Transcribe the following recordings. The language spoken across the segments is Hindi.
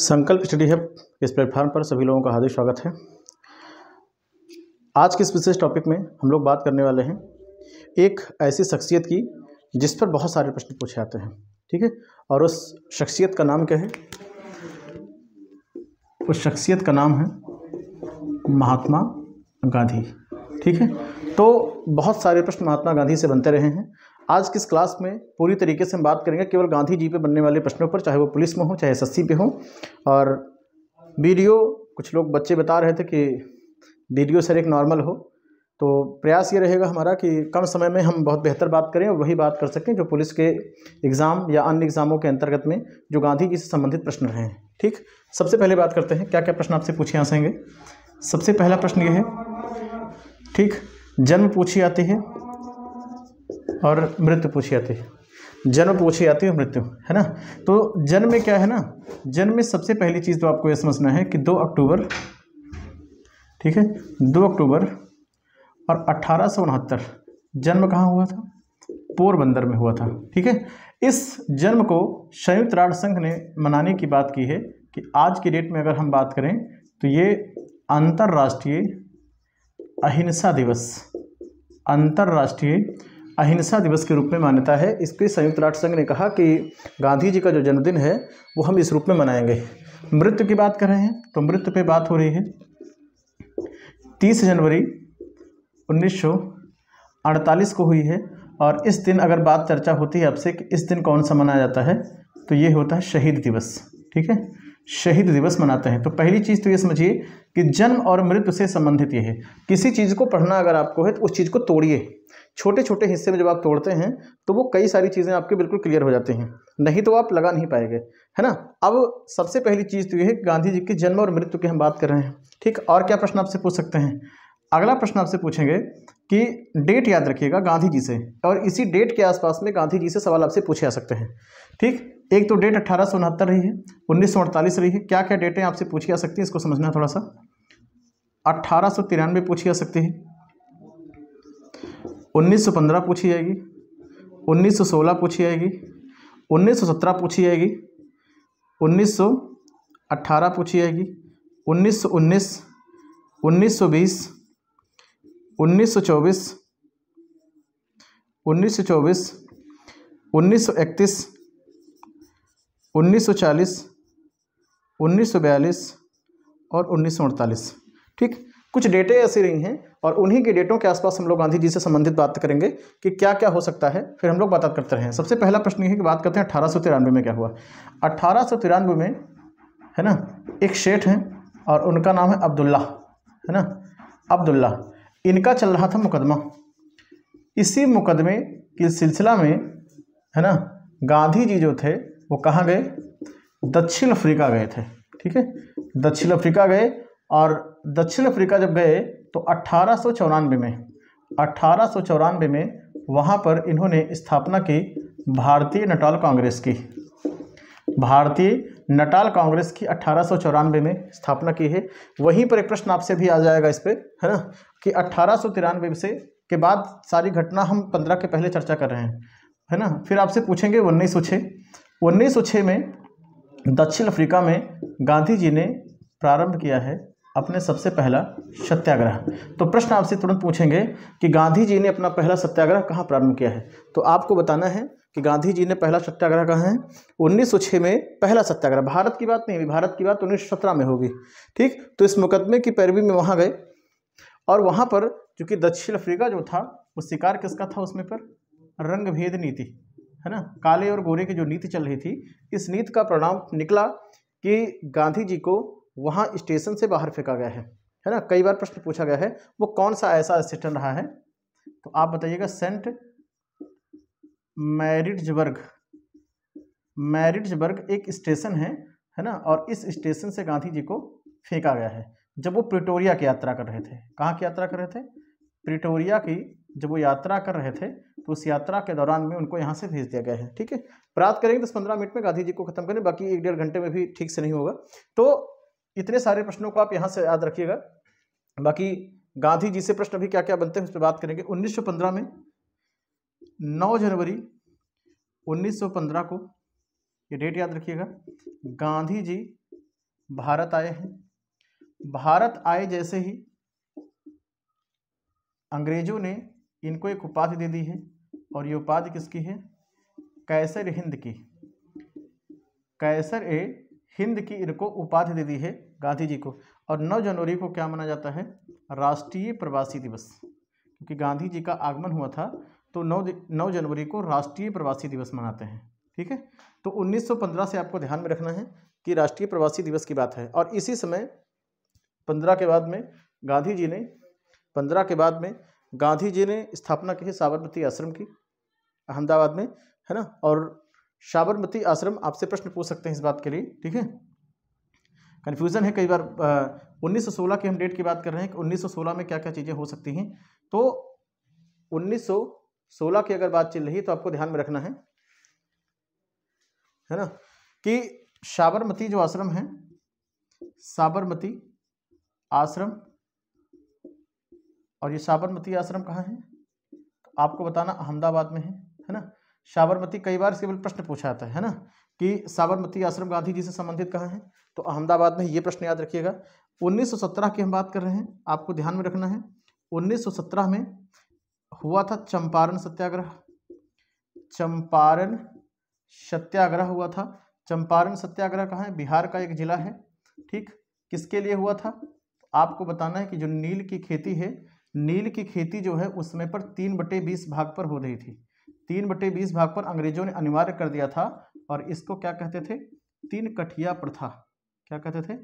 संकल्प स्टडी है इस प्लेटफॉर्म पर सभी लोगों का हार्दिक स्वागत है आज के इस विशेष टॉपिक में हम लोग बात करने वाले हैं एक ऐसी शख्सियत की जिस पर बहुत सारे प्रश्न पूछे जाते हैं ठीक है और उस शख्सियत का नाम क्या है उस शख्सियत का नाम है महात्मा गांधी ठीक है तो बहुत सारे प्रश्न महात्मा गांधी से बनते रहे हैं आज किस क्लास में पूरी तरीके से हम बात करेंगे केवल गांधी जी पे बनने वाले प्रश्नों पर चाहे वो पुलिस में हो चाहे एस पे हो और वीडियो कुछ लोग बच्चे बता रहे थे कि वीडियो सर एक नॉर्मल हो तो प्रयास ये रहेगा हमारा कि कम समय में हम बहुत बेहतर बात करें और वही बात कर सकें जो पुलिस के एग्ज़ाम या अन्य एग्ज़ामों के अंतर्गत में जो गांधी जी से संबंधित प्रश्न रहे हैं ठीक सबसे पहले बात करते हैं क्या क्या प्रश्न आपसे पूछे आ सकेंगे सबसे पहला प्रश्न ये है ठीक जन्म पूछी आती है और मृत्यु पूछी जाती है जन्म पूछी जाती है मृत्यु है ना तो जन्म में क्या है ना जन्म में सबसे पहली चीज़ तो आपको यह समझना है कि दो अक्टूबर ठीक है दो अक्टूबर और अट्ठारह जन्म कहाँ हुआ था पोरबंदर में हुआ था ठीक है इस जन्म को संयुक्त राष्ट्र संघ ने मनाने की बात की है कि आज की डेट में अगर हम बात करें तो ये अंतर्राष्ट्रीय अहिंसा दिवस अंतर्राष्ट्रीय अहिंसा दिवस के रूप में मान्यता है इसके संयुक्त राष्ट्र संघ ने कहा कि गांधी जी का जो जन्मदिन है वो हम इस रूप में मनाएंगे मृत्यु की बात कर रहे हैं तो मृत्यु पे बात हो रही है तीस जनवरी 1948 को हुई है और इस दिन अगर बात चर्चा होती है आपसे कि इस दिन कौन सा मनाया जाता है तो ये होता है शहीद दिवस ठीक है शहीद दिवस मनाते हैं तो पहली चीज़ तो ये समझिए कि जन्म और मृत्यु से संबंधित ये है किसी चीज़ को पढ़ना अगर आपको है तो उस चीज़ को तोड़िए छोटे छोटे हिस्से में जब आप तोड़ते हैं तो वो कई सारी चीज़ें आपके बिल्कुल क्लियर हो जाती हैं नहीं तो आप लगा नहीं पाएंगे है ना अब सबसे पहली चीज़ तो ये है गांधी जी के जन्म और मृत्यु की हम बात कर रहे हैं ठीक और क्या प्रश्न आपसे पूछ सकते हैं अगला प्रश्न आपसे पूछेंगे कि डेट याद रखिएगा गांधी जी से और इसी डेट के आसपास में गांधी जी से सवाल आपसे पूछे जा सकते हैं ठीक एक तो डेट अट्ठारह रही है उन्नीस रही है क्या क्या डेटें आपसे पूछी जा सकती हैं इसको समझना थोड़ा सा अट्ठारह पूछी जा सकती है 1915 पूछी जाएगी 1916 पूछी जाएगी 1917 पूछी जाएगी 1918 पूछी जाएगी 1919 1920 उन्नीस सौ चौबीस उन्नीस सौ चौबीस उन्नीस सौ इकतीस उन्नीस सौ चालीस उन्नीस सौ बयालीस और उन्नीस सौ अड़तालीस ठीक कुछ डेटें ऐसी रही हैं और उन्हीं के डेटों के आसपास हम लोग गांधी जी से संबंधित बात करेंगे कि क्या क्या हो सकता है फिर हम लोग बात करते रहे सबसे पहला प्रश्न ये है कि बात करते हैं अठारह में क्या हुआ अठारह में है ना एक शेठ हैं और उनका नाम है अब्दुल्ला है ना अब्दुल्ला इनका चल रहा था मुकदमा इसी मुकदमे की सिलसिला में है ना गांधी जी जो थे वो कहाँ गए दक्षिण अफ्रीका गए थे ठीक है दक्षिण अफ्रीका गए और दक्षिण अफ्रीका जब गए तो अट्ठारह में अट्ठारह में वहाँ पर इन्होंने स्थापना की भारतीय नटाल कांग्रेस की भारतीय नटाल कांग्रेस की अट्ठारह में स्थापना की है वहीं पर एक प्रश्न आपसे भी आ जाएगा इस पर है ना कि अट्ठारह से के बाद सारी घटना हम पंद्रह के पहले चर्चा कर रहे हैं है ना फिर आपसे पूछेंगे उन्नीस सौ छः उन्नीस सौ छः में दक्षिण अफ्रीका में गांधी जी ने प्रारंभ किया है अपने सबसे पहला सत्याग्रह तो प्रश्न आपसे तुरंत पूछेंगे कि गांधी जी ने अपना पहला सत्याग्रह कहाँ प्रारंभ किया है तो आपको बताना है कि गांधी जी ने पहला सत्याग्रह कहा है उन्नीस में पहला सत्याग्रह भारत की बात नहीं हुई भारत की बात उन्नीस में होगी ठीक तो इस मुकदमे की पैरवी में वहाँ गए और वहाँ पर चूँकि दक्षिण अफ्रीका जो था वो शिकार किसका था उसमें पर रंग भेद नीति है ना काले और गोरे की जो नीति चल रही थी इस नीति का परिणाम निकला कि गांधी जी को वहाँ स्टेशन से बाहर फेंका गया है है ना कई बार प्रश्न पूछा गया है वो कौन सा ऐसा स्टेशन रहा है तो आप बताइएगा सेंट मैरिट्सबर्ग मैरिट्सबर्ग एक स्टेशन है है ना और इस स्टेशन से गांधी जी को फेंका गया है जब वो प्रिटोरिया की यात्रा कर रहे थे कहाँ की यात्रा कर रहे थे प्रिटोरिया की जब वो यात्रा कर रहे थे तो उस यात्रा के दौरान में उनको यहाँ से भेज दिया गया है ठीक है प्रात करेंगे दस तो पंद्रह मिनट में गांधी जी को खत्म करें बाकी एक डेढ़ घंटे में भी ठीक से नहीं होगा तो इतने सारे प्रश्नों को आप यहाँ से याद रखिएगा बाकी गांधी जी से प्रश्न अभी क्या क्या बनते हैं उस पर बात करेंगे उन्नीस में 9 जनवरी 1915 को ये डेट याद रखिएगा गांधी जी भारत आए हैं भारत आए जैसे ही अंग्रेजों ने इनको एक उपाधि दे दी है और ये उपाधि किसकी है कैसर हिंद की कैसर ए हिंद की इनको उपाधि दे दी है गांधी जी को और 9 जनवरी को क्या माना जाता है राष्ट्रीय प्रवासी दिवस क्योंकि गांधी जी का आगमन हुआ था तो 9 नौ जनवरी को राष्ट्रीय प्रवासी दिवस मनाते हैं ठीक है तो 1915 से आपको ध्यान में रखना है कि राष्ट्रीय प्रवासी दिवस की बात है और इसी समय पंद्रह के बाद में गांधी जी ने पंद्रह के बाद में गांधी जी ने स्थापना की है साबरमती आश्रम की अहमदाबाद में है ना और साबरमती आश्रम आपसे प्रश्न पूछ सकते हैं इस बात के लिए ठीक है कन्फ्यूज़न है कई बार उन्नीस सौ सोलह की हम डेट की बात कर रहे हैं कि उन्नीस सौ सोलह में क्या क्या चीज़ें हो सकती हैं तो उन्नीस सौ सोलह की अगर बात चल रही है तो आपको ध्यान में रखना है है ना कि साबरमती जो आश्रम है साबरमती आश्रम और ये साबरमती आश्रम कहाँ है आपको बताना अहमदाबाद में है है ना साबरमती कई बार सिविल प्रश्न पूछा जाता है ना कि साबरमती आश्रम गांधी जी से संबंधित कहाँ है तो अहमदाबाद में ये प्रश्न याद रखिएगा 1917 की हम बात कर रहे हैं आपको ध्यान में रखना है 1917 में हुआ था चंपारण सत्याग्रह चंपारण सत्याग्रह हुआ था चंपारण सत्याग्रह कहाँ है बिहार का एक जिला है ठीक किसके लिए हुआ था आपको बताना है कि जो नील की खेती है नील की खेती जो है उस समय पर तीन बटे बीस भाग पर हो रही थी तीन बटे बीस भाग पर अंग्रेजों ने अनिवार्य कर दिया था और इसको क्या कहते थे तीन कठिया प्रथा क्या कहते थे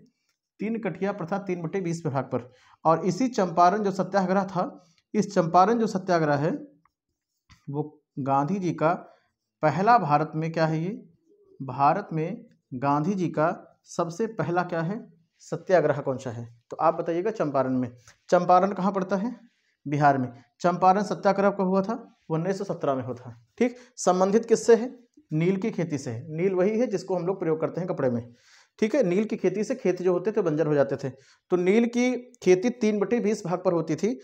तीन कठिया प्रथा तीन बटे बीस भाग पर और इसी चंपारण जो सत्याग्रह था इस चंपारण जो सत्याग्रह है वो गांधी जी का पहला भारत में क्या है ये भारत में गांधी जी का सबसे पहला क्या है सत्याग्रह कौन सा है तो आप बताइएगा चंपारण में चंपारण कहाँ पड़ता है बिहार में चंपारण सत्याग्रह कब हुआ था उन्नीस सौ सत्रह में हुआ था ठीक संबंधित किससे है नील की खेती से है नील वही है जिसको हम लोग प्रयोग करते हैं कपड़े में ठीक है नील की खेती से खेत जो होते थे बंजर हो जाते थे तो नील की खेती तीन बटे बीस भाग पर होती थी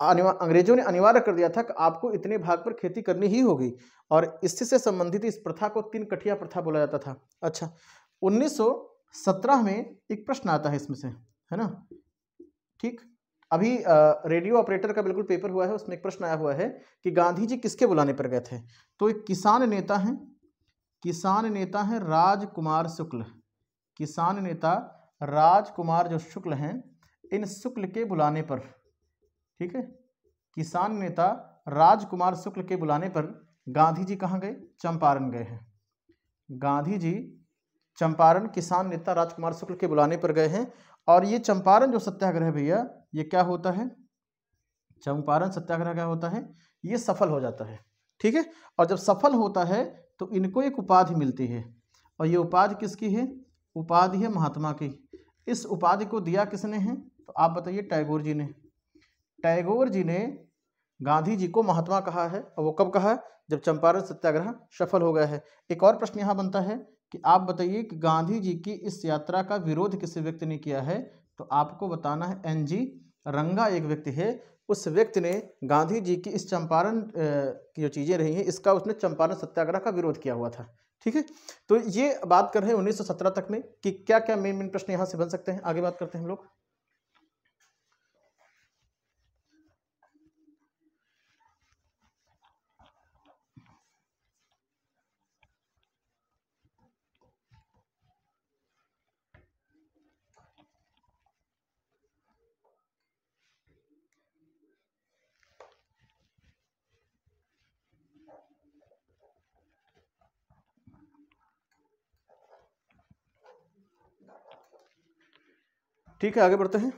अंग्रेजों ने अनिवार्य कर दिया था कि आपको इतने भाग पर खेती करनी ही होगी और इससे संबंधित इस प्रथा को तीन कठिया प्रथा बोला जाता था अच्छा 1917 में एक प्रश्न आता है इसमें से है ना ठीक अभी आ, रेडियो ऑपरेटर का बिल्कुल पेपर हुआ है उसमें एक प्रश्न आया हुआ है कि गांधी जी किसके बुलाने पर गए थे तो एक किसान नेता हैं किसान नेता हैं राजकुमार शुक्ल किसान नेता राजकुमार जो शुक्ल हैं इन शुक्ल के बुलाने पर ठीक है किसान नेता राजकुमार शुक्ल के बुलाने पर गांधी जी कहाँ गए चंपारण गए हैं गांधी जी चंपारण किसान नेता राजकुमार शुक्ल के बुलाने पर गए हैं और ये चंपारण जो सत्याग्रह भैया ये क्या होता है चंपारण सत्याग्रह क्या होता है ये सफल हो जाता है ठीक है और जब सफल होता है तो इनको एक उपाधि मिलती है और ये उपाधि किसकी है उपाधि है महात्मा की इस उपाधि को दिया किसने है तो आप बताइए टैगोर जी ने टैगोर जी ने गांधी जी को महात्मा कहा है और वो कब कहा है जब चंपारण सत्याग्रह सफल हो गया है एक और प्रश्न यहाँ बनता है कि आप बताइए कि गांधी जी की इस यात्रा का विरोध किस व्यक्ति ने किया है तो आपको बताना है एन जी रंगा एक व्यक्ति है उस व्यक्ति ने गांधी जी की इस चंपारण की जो चीज़ें रही हैं इसका उसने चंपारण सत्याग्रह का विरोध किया हुआ था ठीक है तो ये बात कर रहे हैं 1917 तक में कि क्या क्या मेन मेन प्रश्न यहाँ से बन सकते हैं आगे बात करते हैं हम लोग ठीक है आगे बढ़ते हैं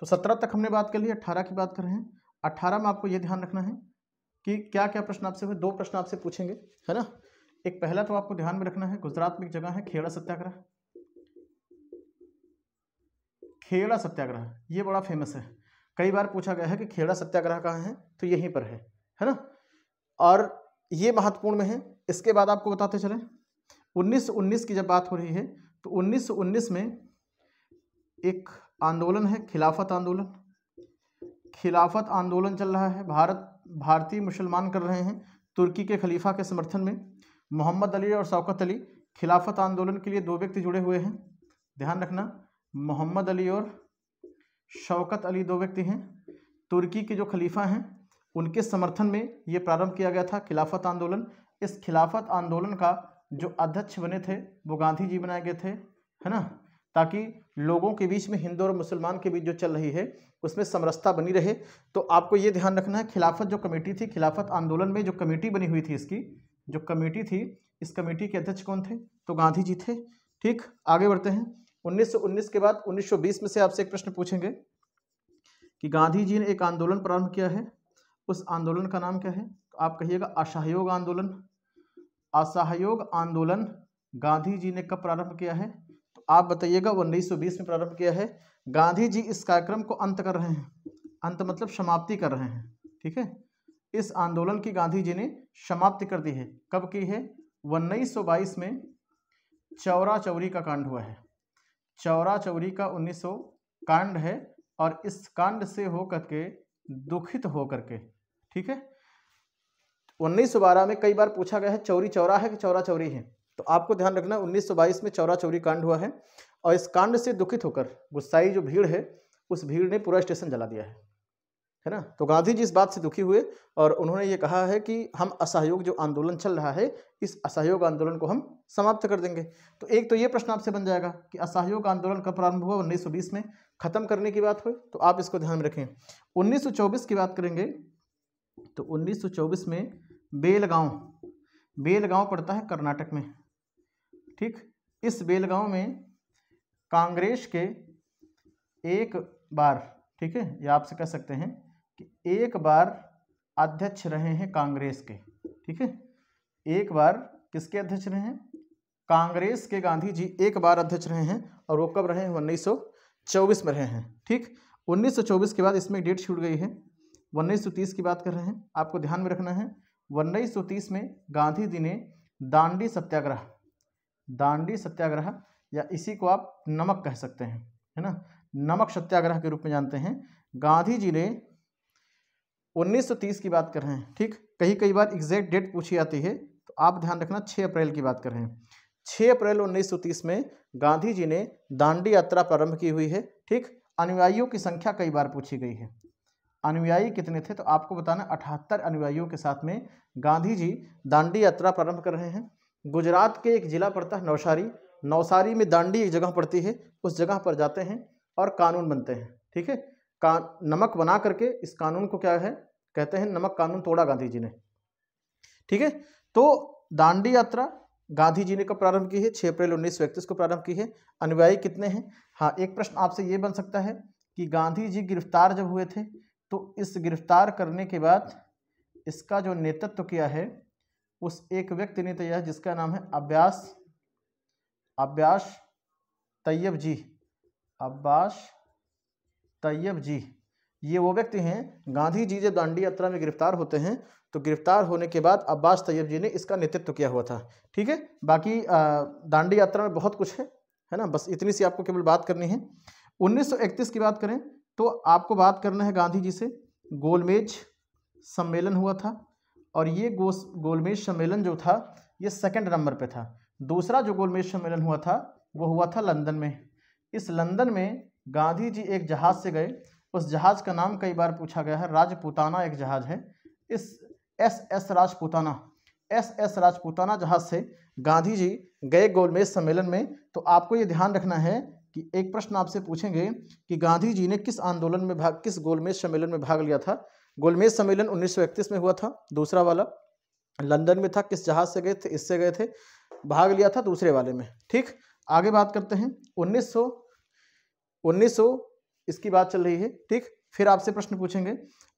तो सत्रह तक हमने बात कर ली अठारह की बात कर रहे हैं अठारह में आपको ये ध्यान रखना है कि क्या क्या प्रश्न आपसे हुए दो प्रश्न आपसे पूछेंगे है ना एक पहला तो आपको ध्यान में रखना है गुजरात में एक जगह है खेड़ा सत्याग्रह खेड़ा सत्याग्रह ये बड़ा फेमस है कई बार पूछा गया है कि खेड़ा सत्याग्रह कहाँ है तो यहीं पर है है ना और ये महत्वपूर्ण में है इसके बाद आपको बताते चलें 1919 की जब बात हो रही है तो 1919 में एक आंदोलन है खिलाफत आंदोलन खिलाफत आंदोलन चल रहा है भारत भारतीय मुसलमान कर रहे हैं तुर्की के खलीफा के समर्थन में मोहम्मद अली और शौकत अली खिलाफत आंदोलन के लिए दो व्यक्ति जुड़े हुए हैं ध्यान रखना मोहम्मद अली और शौकत अली दो व्यक्ति हैं तुर्की के जो खलीफा हैं उनके समर्थन में ये प्रारंभ किया गया था खिलाफत आंदोलन इस खिलाफत आंदोलन का जो अध्यक्ष बने थे वो गांधी जी बनाए गए थे है ना ताकि लोगों के बीच में हिंदू और मुसलमान के बीच जो चल रही है उसमें समरसता बनी रहे तो आपको ये ध्यान रखना है खिलाफत जो कमेटी थी खिलाफत आंदोलन में जो कमेटी बनी हुई थी इसकी जो कमेटी थी इस कमेटी के अध्यक्ष कौन थे तो गांधी जी थे ठीक आगे बढ़ते हैं 1919 के बाद 1920 में से आपसे एक प्रश्न पूछेंगे कि गांधी जी ने एक आंदोलन प्रारंभ किया है उस आंदोलन का नाम क्या है तो आप कहिएगा असहयोग आंदोलन असहयोग आंदोलन गांधी जी ने कब प्रारंभ किया है आप बताइएगा वो उन्नीस में प्रारंभ किया है गांधी जी इस कार्यक्रम को अंत कर रहे हैं अंत मतलब समाप्ति कर रहे हैं ठीक है इस आंदोलन की गांधी जी ने समाप्ति कर दी है कब की है उन्नीस में चौरा चौरी का कांड हुआ है चौरा चौरी का सौ कांड है और इस कांड से होकर के दुखित होकर के ठीक है 1912 में कई बार पूछा गया है चौरी चौरा है कि चौरा चौरी है तो आपको ध्यान रखना 1922 में चौरा चौरी कांड हुआ है और इस कांड से दुखित होकर गुस्साई जो भीड़ है उस भीड़ ने पूरा स्टेशन जला दिया है है ना तो गांधी जी इस बात से दुखी हुए और उन्होंने ये कहा है कि हम असहयोग जो आंदोलन चल रहा है इस असहयोग आंदोलन को हम समाप्त कर देंगे तो एक तो ये प्रश्न आपसे बन जाएगा कि असहयोग आंदोलन कब प्रारंभ हुआ 1920 में ख़त्म करने की बात हुई तो आप इसको ध्यान में रखें 1924 की बात करेंगे तो उन्नीस में बेलगांव बेलगांव पड़ता है कर्नाटक में ठीक इस बेलगांव में कांग्रेस के एक बार ठीक है या आपसे कह सकते हैं कि एक बार अध्यक्ष रहे हैं कांग्रेस के ठीक है एक बार किसके अध्यक्ष रहे हैं कांग्रेस के गांधी जी एक बार अध्यक्ष रहे हैं और वो कब रहे हैं उन्नीस में रहे हैं ठीक 1924 के बाद इसमें डेट छूट गई है 1930 की बात कर रहे हैं आपको ध्यान में रखना है 1930 में गांधी जी ने दांडी सत्याग्रह दांडी सत्याग्रह या इसी को आप नमक कह सकते हैं है ना नमक सत्याग्रह के रूप में जानते हैं गांधी जी ने 1930 की बात कर रहे हैं ठीक कहीं कई बार एग्जैक्ट डेट पूछी जाती है तो आप ध्यान रखना 6 अप्रैल की बात कर रहे हैं 6 अप्रैल 1930 में गांधी जी ने दांडी यात्रा प्रारंभ की हुई है ठीक अनुयायियों की संख्या कई बार पूछी गई है अनुयायी कितने थे तो आपको बताना अठहत्तर अनुयायियों के साथ में गांधी जी दांडी यात्रा प्रारंभ कर रहे हैं गुजरात के एक ज़िला पड़ता है नवसारी नवसारी में दांडी एक जगह पड़ती है उस जगह पर जाते हैं और कानून बनते हैं ठीक है का नमक बना करके इस कानून को क्या है कहते हैं नमक कानून तोड़ा गांधी जी ने ठीक है तो दांडी यात्रा गांधी जी ने कब प्रारंभ की है छः अप्रैल उन्नीस सौ इकतीस को प्रारंभ की है अनुयायी कितने हैं हाँ एक प्रश्न आपसे ये बन सकता है कि गांधी जी गिरफ्तार जब हुए थे तो इस गिरफ्तार करने के बाद इसका जो नेतृत्व किया है उस एक व्यक्ति ने तैयार जिसका नाम है अभ्यास अभ्यास तैयब जी अब्बास तैयब जी ये वो व्यक्ति हैं गांधी जी जब दांडी यात्रा में गिरफ्तार होते हैं तो गिरफ्तार होने के बाद अब्बास तैयब जी ने इसका नेतृत्व किया हुआ था ठीक है बाकी दांडी यात्रा में बहुत कुछ है है ना बस इतनी सी आपको केवल बात करनी है 1931 की बात करें तो आपको बात करना है गांधी जी से गोलमेज सम्मेलन हुआ था और ये गोलमेज सम्मेलन जो था ये सेकंड नंबर पे था दूसरा जो गोलमेज सम्मेलन हुआ था वो हुआ था लंदन में इस लंदन में गांधी जी एक जहाज़ से गए उस जहाज़ का नाम कई बार पूछा गया है राजपूताना एक जहाज़ है इस S S Rajputana S S Rajputana जहाज़ से गांधी जी गए गोलमेज सम्मेलन में तो आपको ये ध्यान रखना है कि एक प्रश्न आपसे पूछेंगे कि गांधी जी ने किस आंदोलन में भाग किस गोलमेज सम्मेलन में भाग लिया था गोलमेज सम्मेलन 1931 में हुआ था दूसरा वाला लंदन में था किस जहाज से गए थे इससे गए थे भाग लिया था दूसरे वाले में ठीक आगे बात करते हैं 1900 1900 इसकी बात चल रही है ठीक फिर आपसे प्रश्न पूछेंगे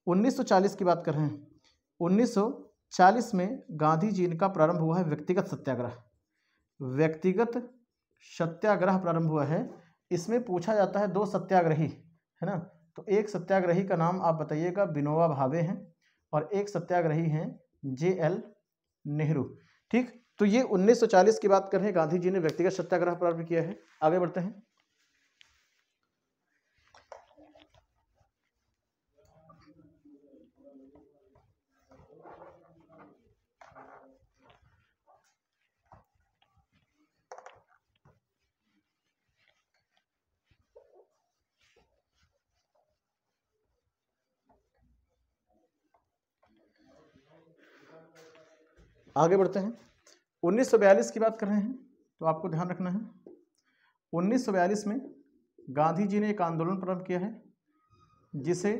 1940 की बात कर रहे हैं 1940 में गांधी जी का प्रारंभ हुआ है व्यक्तिगत सत्याग्रह व्यक्तिगत सत्याग्रह प्रारंभ हुआ है इसमें पूछा जाता है दो सत्याग्रही है ना तो एक सत्याग्रही का नाम आप बताइएगा बिनोवा भावे हैं और एक सत्याग्रही हैं जे एल नेहरू ठीक तो ये 1940 की बात कर रहे हैं गांधी जी ने व्यक्तिगत सत्याग्रह प्रारंभ किया है आगे बढ़ते हैं आगे बढ़ते हैं 1942 की बात कर रहे हैं तो आपको ध्यान रखना है 1942 में गांधी जी ने एक आंदोलन प्रारंभ किया है जिसे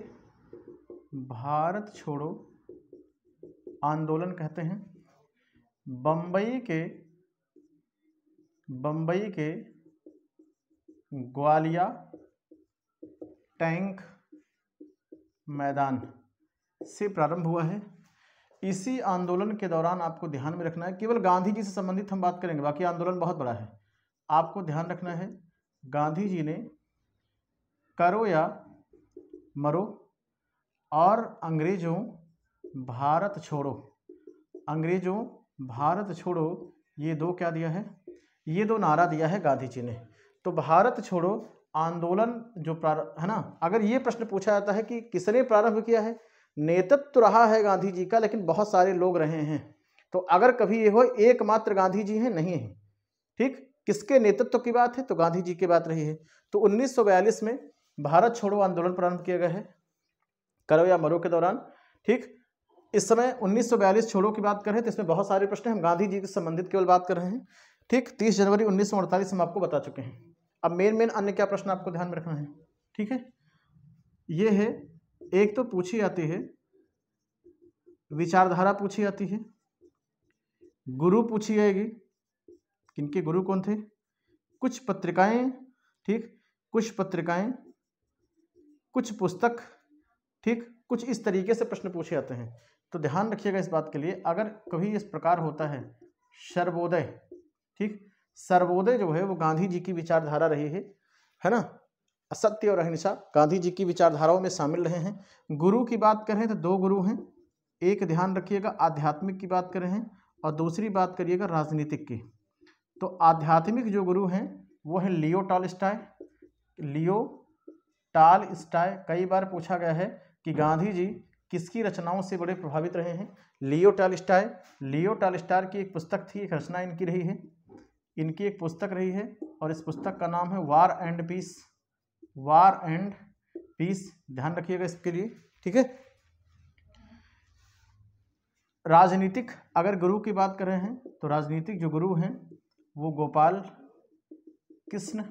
भारत छोड़ो आंदोलन कहते हैं बम्बई के बम्बई के ग्वालिया टैंक मैदान से प्रारंभ हुआ है इसी आंदोलन के दौरान आपको ध्यान में रखना है केवल गांधी जी से संबंधित हम बात करेंगे बाकी आंदोलन बहुत बड़ा है आपको ध्यान रखना है गांधी जी ने करो या मरो और अंग्रेज़ों भारत छोड़ो अंग्रेज़ों भारत छोड़ो ये दो क्या दिया है ये दो नारा दिया है गांधी जी ने तो भारत छोड़ो आंदोलन जो प्रारंभ है ना अगर ये प्रश्न पूछा जाता है कि किसने प्रारंभ किया है नेतृत्व तो रहा है गांधी जी का लेकिन बहुत सारे लोग रहे हैं तो अगर कभी ये हो एकमात्र गांधी जी हैं नहीं है ठीक किसके नेतृत्व की बात है तो गांधी जी की बात रही है तो 1942 में भारत छोड़ो आंदोलन प्रारंभ किया गया है करो या मरो के दौरान ठीक इस समय 1942 छोड़ो की बात करें तो इसमें बहुत सारे प्रश्न हम गांधी जी के संबंधित केवल बात कर रहे हैं ठीक 30 जनवरी उन्नीस हम आपको बता चुके हैं अब मेन मेन अन्य क्या प्रश्न आपको ध्यान में रखना है ठीक है ये है एक तो पूछी जाती है विचारधारा पूछी जाती है गुरु पूछी जाएगी किनके गुरु कौन थे कुछ पत्रिकाएं ठीक कुछ पत्रिकाएं कुछ पुस्तक ठीक कुछ इस तरीके से प्रश्न पूछे जाते हैं तो ध्यान रखिएगा इस बात के लिए अगर कभी इस प्रकार होता है सर्वोदय ठीक सर्वोदय जो है वो गांधी जी की विचारधारा रही है है ना असत्य और अहिंसा गांधी जी की विचारधाराओं में शामिल रहे हैं गुरु की बात करें तो दो गुरु हैं एक ध्यान रखिएगा आध्यात्मिक की बात करें और दूसरी बात करिएगा राजनीतिक की तो आध्यात्मिक जो गुरु हैं वो हैं लियो टाल स्टाय लियो टाल स्टाय कई बार पूछा गया है कि गांधी जी किसकी रचनाओं से बड़े प्रभावित रहे हैं लियो टाल स्टाय लियो टाल स्टार की एक पुस्तक थी एक रचना इनकी रही है इनकी एक पुस्तक रही है और इस पुस्तक का नाम है War and Peace War and Peace ध्यान रखिएगा इसके लिए ठीक है राजनीतिक अगर गुरु की बात कर रहे हैं तो राजनीतिक जो गुरु हैं वो गोपाल कृष्ण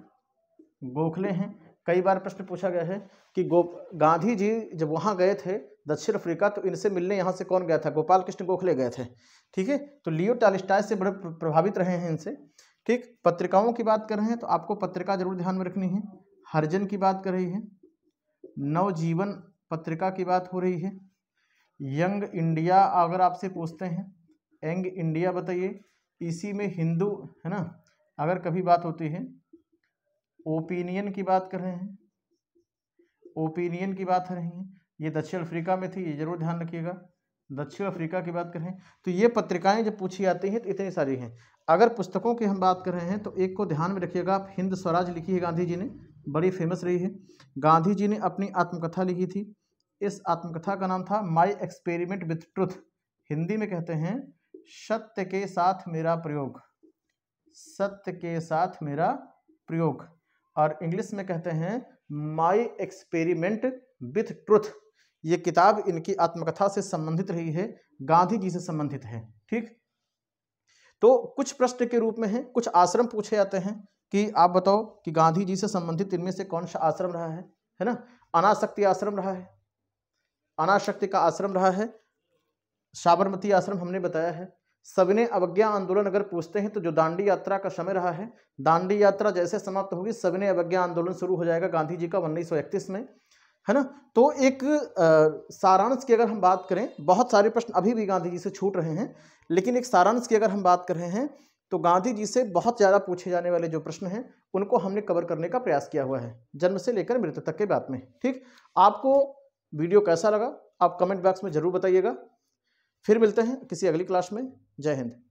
गोखले हैं कई बार प्रश्न पूछा गया है कि गो गांधी जी जब वहाँ गए थे दक्षिण अफ्रीका तो इनसे मिलने यहाँ से कौन गया था गोपाल कृष्ण गोखले गए थे ठीक है तो लियो टालिस्टाइ से बड़े प्रभावित रहे हैं इनसे ठीक पत्रिकाओं की बात कर रहे हैं तो आपको पत्रिका जरूर ध्यान में रखनी है हरजन की बात कर रही है नवजीवन पत्रिका की बात हो रही है यंग इंडिया अगर आपसे पूछते हैं यंग इंडिया बताइए इसी में हिंदू है ना अगर कभी बात होती है ओपिनियन की बात कर रहे हैं ओपिनियन की बात कर रही है ये दक्षिण अफ्रीका में थी ये जरूर ध्यान रखिएगा दक्षिण अफ्रीका की बात कर रहे हैं तो ये पत्रिकाएं जब पूछी जाती हैं तो इतनी सारी हैं अगर पुस्तकों की हम बात कर रहे हैं तो एक को ध्यान में रखिएगा आप हिंद स्वराज लिखी है गांधी जी ने बड़ी फेमस रही है गांधी जी ने अपनी आत्मकथा लिखी थी इस आत्मकथा का नाम था My Experiment with Truth Hindi में कहते हैं सत्य के साथ मेरा प्रयोग सत्य के साथ मेरा प्रयोग और इंग्लिश में कहते हैं माई एक्सपेरिमेंट विथ ट्रुथ ये किताब इनकी आत्मकथा से संबंधित रही है गांधी जी से संबंधित है ठीक तो कुछ प्रश्न के रूप में है कुछ आश्रम पूछे जाते हैं कि आप बताओ कि गांधी जी से संबंधित इनमें से कौन सा आश्रम रहा है है ना अनाशक्ति आश्रम रहा है अनाशक्ति का आश्रम रहा है साबरमती आश्रम हमने बताया है सबने अवज्ञा आंदोलन अगर पूछते हैं तो जो दांडी यात्रा का समय रहा है दांडी यात्रा जैसे समाप्त होगी सविनय अवज्ञा आंदोलन शुरू हो जाएगा गांधी जी का उन्नीस में है ना तो एक सारांश की अगर हम बात करें बहुत सारे प्रश्न अभी भी गांधी जी से छूट रहे हैं लेकिन एक सारांश की अगर हम बात कर रहे हैं तो गांधी जी से बहुत ज़्यादा पूछे जाने वाले जो प्रश्न हैं उनको हमने कवर करने का प्रयास किया हुआ है जन्म से लेकर मृत्यु तक के बाद में ठीक आपको वीडियो कैसा लगा आप कमेंट बॉक्स में ज़रूर बताइएगा फिर मिलते हैं किसी अगली क्लास में जय हिंद